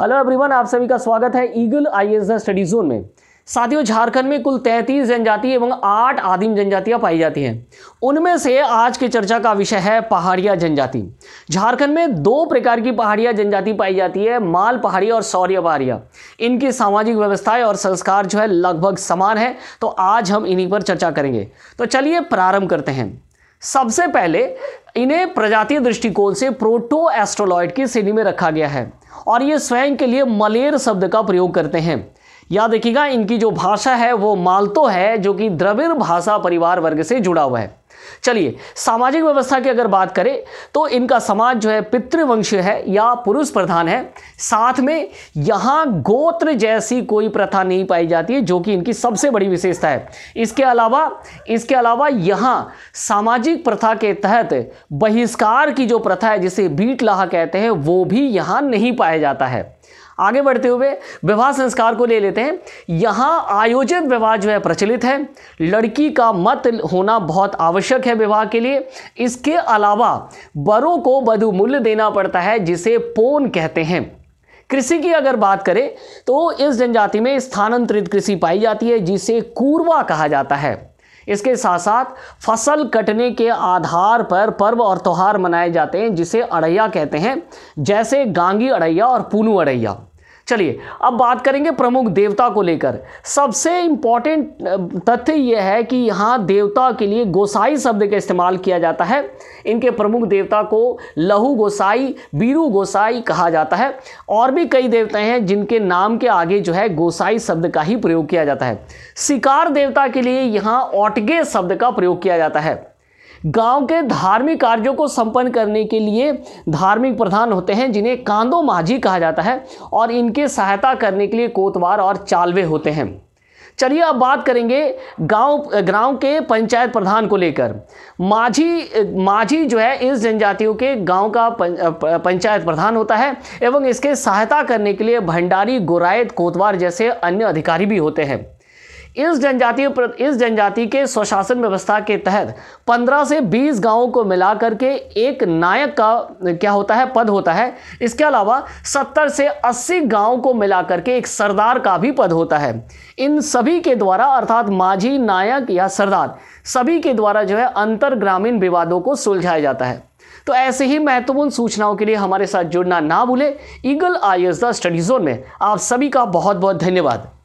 hello everyone आप सभी का स्वागत है ईगल एस स्टडी जोन में साथियों झारखंड में कुल तैंतीस जनजाति एवं आठ आदिम जनजातियां पाई जाती हैं उनमें से आज की चर्चा का विषय है पहाड़िया जनजाति झारखंड में दो प्रकार की पहाड़िया जनजाति पाई जाती है माल पहाड़िया और सौर्य पहाड़िया इनकी सामाजिक व्यवस्थाएं और संस्कार जो है लगभग समान है तो आज हम इन्हीं पर चर्चा करेंगे तो चलिए प्रारंभ करते हैं सबसे पहले इन्हें प्रजातीय दृष्टिकोण से प्रोटो एस्ट्रोलॉइड की श्रेणी में रखा गया है और ये स्वयं के लिए मलेर शब्द का प्रयोग करते हैं याद रखिएगा इनकी जो भाषा है वो मालतो है जो कि द्रविड़ भाषा परिवार वर्ग से जुड़ा हुआ है चलिए सामाजिक व्यवस्था की अगर बात करें तो इनका समाज जो है पितृवंश है या पुरुष प्रधान है साथ में यहाँ गोत्र जैसी कोई प्रथा नहीं पाई जाती है जो कि इनकी सबसे बड़ी विशेषता है इसके अलावा इसके अलावा यहाँ सामाजिक प्रथा के तहत बहिष्कार की जो प्रथा है जिसे बीट लाह कहते हैं वो भी यहाँ नहीं पाया जाता है आगे बढ़ते हुए विवाह संस्कार को ले लेते हैं यहाँ आयोजित विवाह जो है प्रचलित है लड़की का मत होना बहुत आवश्यक है विवाह के लिए इसके अलावा बरों को बधु मूल्य देना पड़ता है जिसे पोन कहते हैं कृषि की अगर बात करें तो इस जनजाति में स्थानांतरित कृषि पाई जाती है जिसे कूरवा कहा जाता है इसके साथ साथ फसल कटने के आधार पर पर्व और त्यौहार मनाए जाते हैं जिसे अड़ैया कहते हैं जैसे गांगी अड़ैया और पुनू अड़ैया चलिए अब बात करेंगे प्रमुख देवता को लेकर सबसे इम्पॉर्टेंट तथ्य यह है कि यहाँ देवता के लिए गोसाई शब्द का इस्तेमाल किया जाता है इनके प्रमुख देवता को लहू गोसाई बीरू गोसाई कहा जाता है और भी कई देवता हैं जिनके नाम के आगे जो है गोसाई शब्द का ही प्रयोग किया जाता है शिकार देवता के लिए यहाँ ओटगे शब्द का प्रयोग किया जाता है गांव के धार्मिक कार्यों को संपन्न करने के लिए धार्मिक प्रधान होते हैं जिन्हें कांदो माझी कहा जाता है और इनके सहायता करने के लिए कोतवार और चालवे होते हैं चलिए अब बात करेंगे गांव ग्राम के पंचायत प्रधान को लेकर माझी माझी जो है इस जनजातियों के गांव का पंचायत प्रधान होता है एवं इसके सहायता करने के लिए भंडारी गोरायत कोतवार जैसे अन्य अधिकारी भी होते हैं इस जनजाति इस जनजाति के स्वशासन व्यवस्था के तहत 15 से 20 गांवों को मिला करके एक नायक का क्या होता है पद होता है इसके अलावा 70 से 80 गांवों को मिला करके एक सरदार का भी पद होता है इन सभी के द्वारा अर्थात माझी नायक या सरदार सभी के द्वारा जो है अंतर ग्रामीण विवादों को सुलझाया जाता है तो ऐसे ही महत्वपूर्ण सूचनाओं के लिए हमारे साथ जुड़ना ना भूलें Eagle I S the study zone में आप सभी का बहुत बहुत धन्यवाद